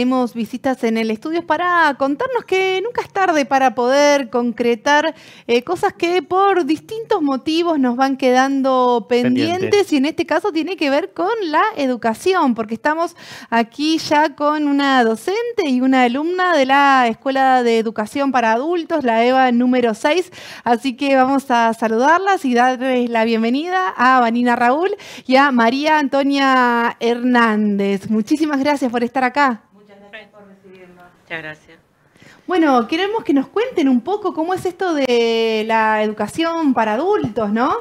Tenemos visitas en el estudio para contarnos que nunca es tarde para poder concretar eh, cosas que por distintos motivos nos van quedando pendientes, pendientes y en este caso tiene que ver con la educación, porque estamos aquí ya con una docente y una alumna de la Escuela de Educación para Adultos, la EVA número 6, así que vamos a saludarlas y darles la bienvenida a Vanina Raúl y a María Antonia Hernández. Muchísimas gracias por estar acá. Muchas gracias. Bueno, queremos que nos cuenten un poco cómo es esto de la educación para adultos, ¿no?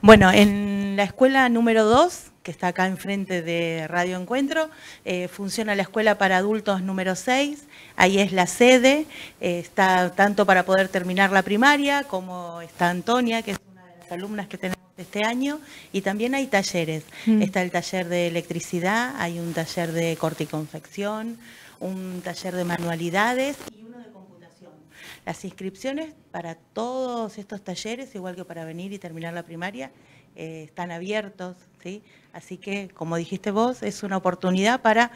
Bueno, en la escuela número 2, que está acá enfrente de Radio Encuentro, eh, funciona la escuela para adultos número 6, ahí es la sede, eh, está tanto para poder terminar la primaria como está Antonia, que es una de las alumnas que tenemos este año y también hay talleres. Mm. Está el taller de electricidad, hay un taller de corte y confección, un taller de manualidades y uno de computación. Las inscripciones para todos estos talleres, igual que para venir y terminar la primaria, eh, están abiertos, ¿sí? Así que, como dijiste vos, es una oportunidad para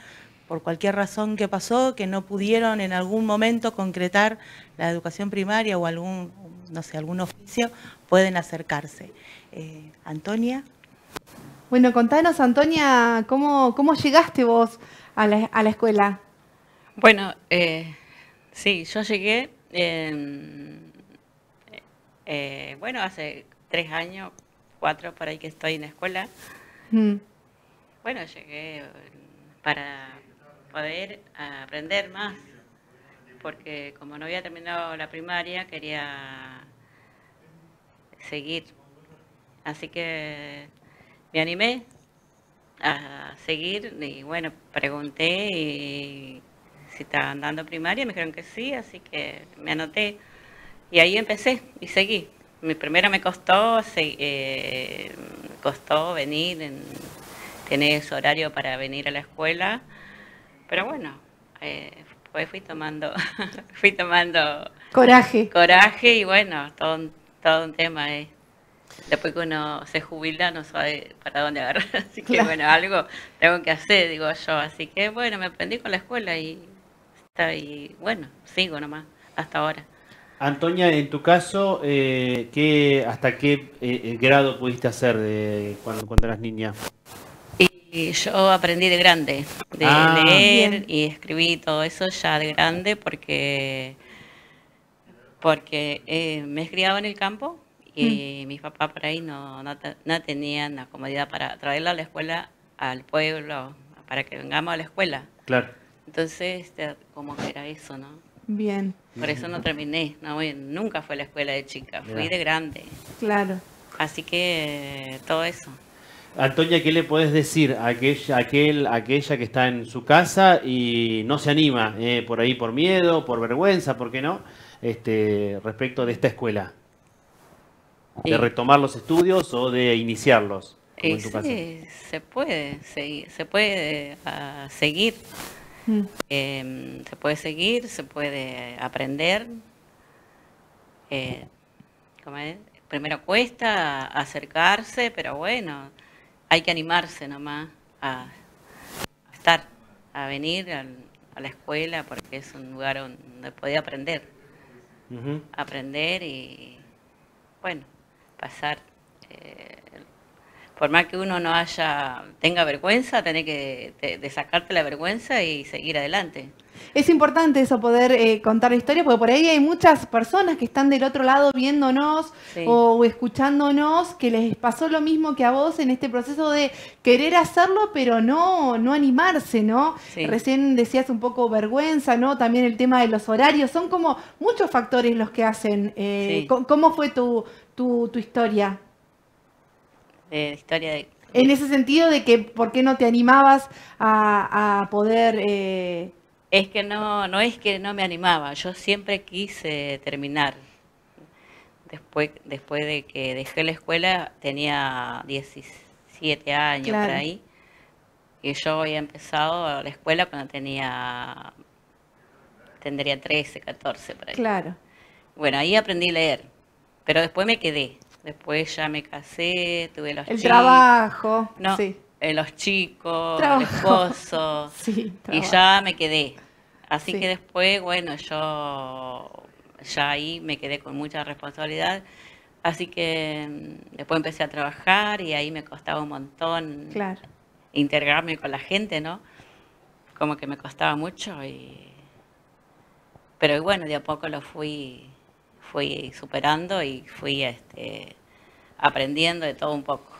por cualquier razón que pasó, que no pudieron en algún momento concretar la educación primaria o algún no sé, algún oficio, pueden acercarse. Eh, Antonia. Bueno, contanos, Antonia, ¿cómo, llegaste vos a la, a la escuela? Bueno, eh, sí, yo llegué, em, eh, bueno, hace tres años, cuatro por ahí que estoy en la escuela. Mm. Bueno, llegué para poder aprender más porque como no había terminado la primaria, quería seguir. Así que me animé a seguir y bueno, pregunté y si estaban dando primaria, me dijeron que sí, así que me anoté. Y ahí empecé y seguí. Mi primera me costó, eh, costó venir, en, tener ese horario para venir a la escuela, pero bueno, eh, pues fui tomando, fui tomando coraje. Coraje y bueno, todo un, tema. Después que uno se jubila no sabe para dónde agarrar, así que bueno, algo tengo que hacer, digo yo. Así que bueno, me aprendí con la escuela y, está y bueno, sigo nomás hasta ahora. Antonia, en tu caso, eh, ¿qué, ¿hasta qué eh, eh, grado pudiste hacer de, eh, cuando, cuando eras niña? Y yo aprendí de grande, de ah. leer y escribir todo eso ya de grande porque, porque eh, me criaba en el campo y mm. mis papás por ahí no, no, no, tenían la comodidad para traerla a la escuela, al pueblo, para que vengamos a la escuela. Claro. Entonces, como era eso, ¿no? Bien. Por eso no terminé, no, nunca fue a la escuela de chica, fui de grande. Claro. Así que todo eso. Antonia, ¿qué le puedes decir a aquella, aquel, aquella que está en su casa y no se anima eh, por ahí por miedo, por vergüenza, por qué no, este, respecto de esta escuela? ¿De retomar los estudios o de iniciarlos? Sí, se puede, se, puede ah, seguir. Mm. Em, se puede seguir, se puede aprender. Eh, primero cuesta acercarse, pero bueno, hay que animarse nomás a, a estar, a venir a la escuela, porque es un lugar donde puede aprender. Aprender y, bueno, pasar. Eh, por más que uno no haya, tenga vergüenza, tener que sacarte la vergüenza y seguir adelante es importante eso, poder eh, contar la historia, porque por ahí hay muchas personas que están del otro lado viéndonos o, escuchándonos, que les pasó lo mismo que a vos en este proceso de querer hacerlo, pero no, no animarse, ¿no? Recién decías un poco vergüenza, ¿no? También el tema de los horarios, son como muchos factores los que hacen. Eh, ¿Cómo fue tu, tu, historia? historia de... En ese sentido de que, ¿por qué no te animabas a, poder eh, es que no, no es que no me animaba, yo siempre quise terminar. Después, después de que dejé la escuela, tenía 17 años por ahí. Y yo había empezado la escuela cuando tenía, tendría 13, 14 por ahí. Claro. Bueno, ahí aprendí a leer, pero después me quedé. Después ya me casé, tuve los El trabajo. No, sí los chicos, el esposo. y ya me quedé. Así que después, bueno, yo ya ahí me quedé con mucha responsabilidad. Así que mm, después empecé a trabajar y ahí me costaba un montón claro. integrarme con la gente, ¿no? Como que me costaba mucho pero bueno, de a poco lo fui fui superando y fui este aprendiendo de todo un poco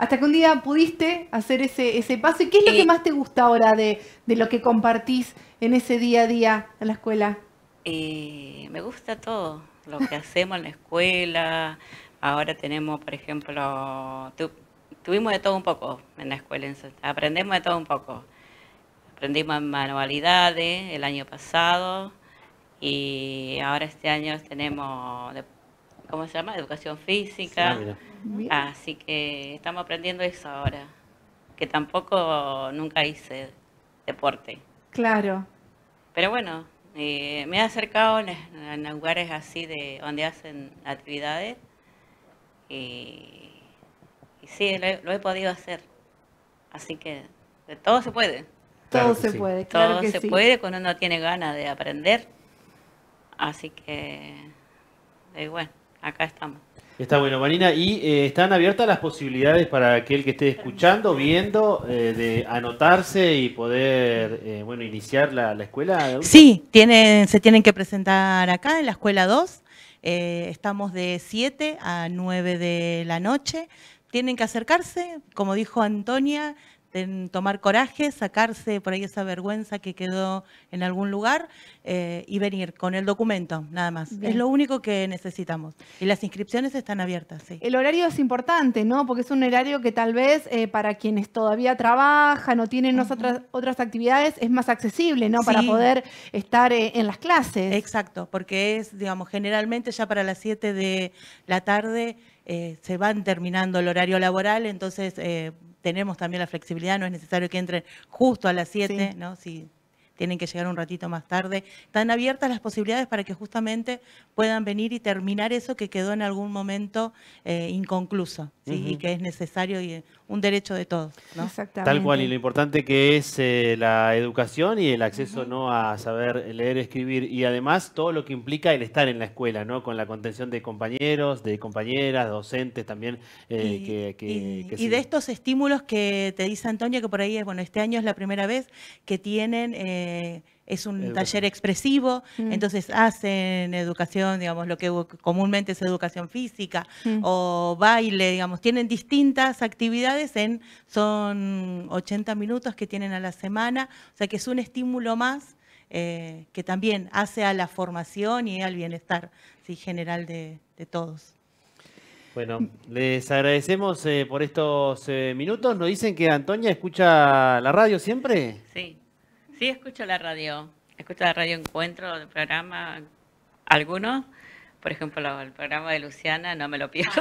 hasta que un día pudiste hacer ese, ese paso. ¿Y qué es lo eh, que más te gusta ahora de, lo que compartís en ese día a día en la escuela? Eh, me gusta todo, lo que hacemos en la escuela. Ahora tenemos, por ejemplo, tuvimos de todo un poco en la escuela, aprendemos de todo un poco. Aprendimos manualidades el año pasado y ahora este año tenemos, ¿cómo se llama? Educación física. Así que estamos aprendiendo eso ahora, que tampoco nunca hice deporte. Claro. Pero bueno, eh, me he acercado a lugares así de donde hacen actividades y, sí, lo he, podido hacer. Así que de todo se puede. todo se puede, Todo se puede cuando uno tiene ganas de aprender. Así que, eh, bueno, acá estamos. Está bueno, Marina. ¿Y eh, están abiertas las posibilidades para aquel que esté escuchando, viendo, eh, de anotarse y poder eh, bueno, iniciar la, escuela? Sí, tienen, se tienen que presentar acá en la escuela 2. estamos de 7 a 9 de la noche. Tienen que acercarse, como dijo Antonia, tomar coraje, sacarse por ahí esa vergüenza que quedó en algún lugar eh, y venir con el documento, nada más. Es lo único que necesitamos. Y las inscripciones están abiertas, El horario es importante, ¿no? Porque es un horario que tal vez eh, para quienes todavía trabajan o tienen otras, actividades es más accesible, ¿no? Para poder estar eh, en las clases. Exacto, porque es, digamos, generalmente ya para las 7 de la tarde se van terminando el horario laboral, entonces tenemos también la flexibilidad, no es necesario que entren justo a las 7, ¿no? Si, tienen que llegar un ratito más tarde. Están abiertas las posibilidades para que justamente puedan venir y terminar eso que quedó en algún momento eh, inconcluso y que es necesario y un derecho de todos. Exactamente. Tal cual, y lo importante que es eh, la educación y el acceso ¿no? a saber leer, escribir y además todo lo que implica el estar en la escuela, ¿no? con la contención de compañeros, de compañeras, docentes también. Eh, que, y, de estos estímulos que te dice Antonia, que por ahí es, bueno, este año es la primera vez que tienen eh, es un taller expresivo, mm. entonces hacen educación, digamos, lo que comúnmente es educación física mm. o baile, digamos, tienen distintas actividades en, son 80 minutos que tienen a la semana, o sea que es un estímulo más eh, que también hace a la formación y al bienestar ¿sí? general de, todos. Bueno, les agradecemos eh, por estos minutos. Nos dicen que Antonia escucha la radio siempre. Sí. Sí, escucho la radio. Escucho la radio Encuentro, el programa, algunos. Por ejemplo, el programa de Luciana, no me lo pierdo.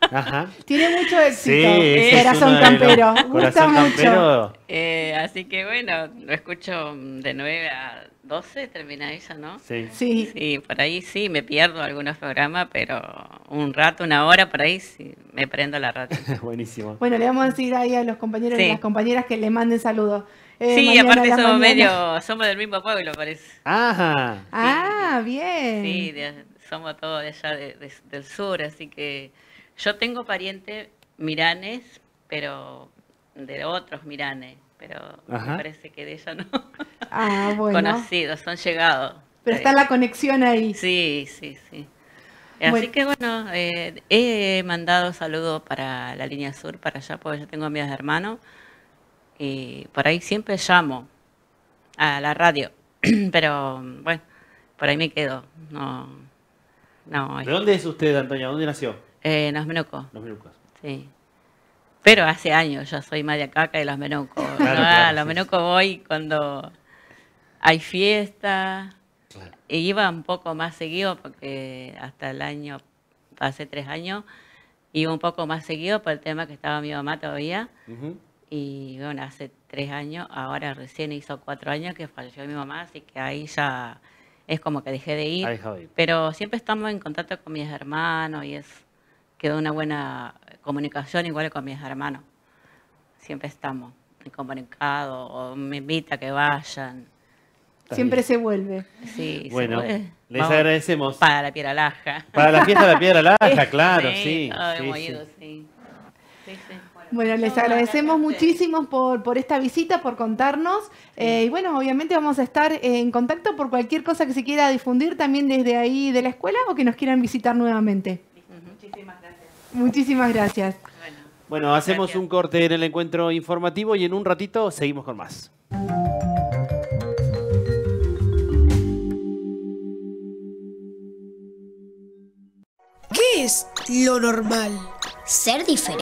Ajá. Tiene mucho éxito. Sí, corazón campero. Gusta mucho. Eh, así que bueno, lo escucho de 9 a 12, termina eso, ¿no? Sí. sí. por ahí sí, me pierdo algunos programas, pero un rato, una hora, por ahí sí, me prendo la radio. Buenísimo. Bueno, le vamos a decir ahí a los compañeros y las compañeras que le manden saludos. Eh, sí, aparte somos medio, somos del mismo pueblo, parece. Ajá. ah, bien. Sí, somos todos de allá del sur, así que yo tengo parientes miranes, pero de otros miranes, pero me parece que de ella no. Ah, bueno. Conocidos, son llegados. Pero está la conexión ahí. Sí, sí, sí. Así que bueno, eh, he mandado saludos para la línea sur, para allá, porque yo tengo amigos mis hermanos y eh, por ahí siempre llamo a la radio, pero bueno, por ahí me quedo. No, no, dónde es usted, Antonia? ¿Dónde nació? Eh, Los Menucos. Los Menucos. Sí. Pero hace años yo soy madre de Los Menucos. ¿no? los Menucos voy cuando hay fiesta. Y iba un poco más seguido porque hasta el año, hace tres años, iba un poco más seguido por el tema que estaba mi mamá todavía. Y bueno, hace tres años, ahora recién hizo cuatro años que falleció mi mamá, así que ahí ya es como que dejé de ir. Pero siempre estamos en contacto con mis hermanos y es quedó una buena comunicación igual con mis hermanos. Siempre estamos en comunicado o me invita a que vayan. Siempre se vuelve. Sí, bueno, les agradecemos. Para la Piedra Laja. Para la fiesta de la Piedra Laja, claro, sí. sí, sí. Bueno, les agradecemos muchísimo por, esta visita, por contarnos. Eh, y bueno, obviamente vamos a estar en contacto por cualquier cosa que se quiera difundir también desde ahí de la escuela o que nos quieran visitar nuevamente. Muchísimas gracias. Muchísimas gracias. Bueno, hacemos un corte en el encuentro informativo y en un ratito seguimos con más. ¿Qué es lo normal? Ser diferente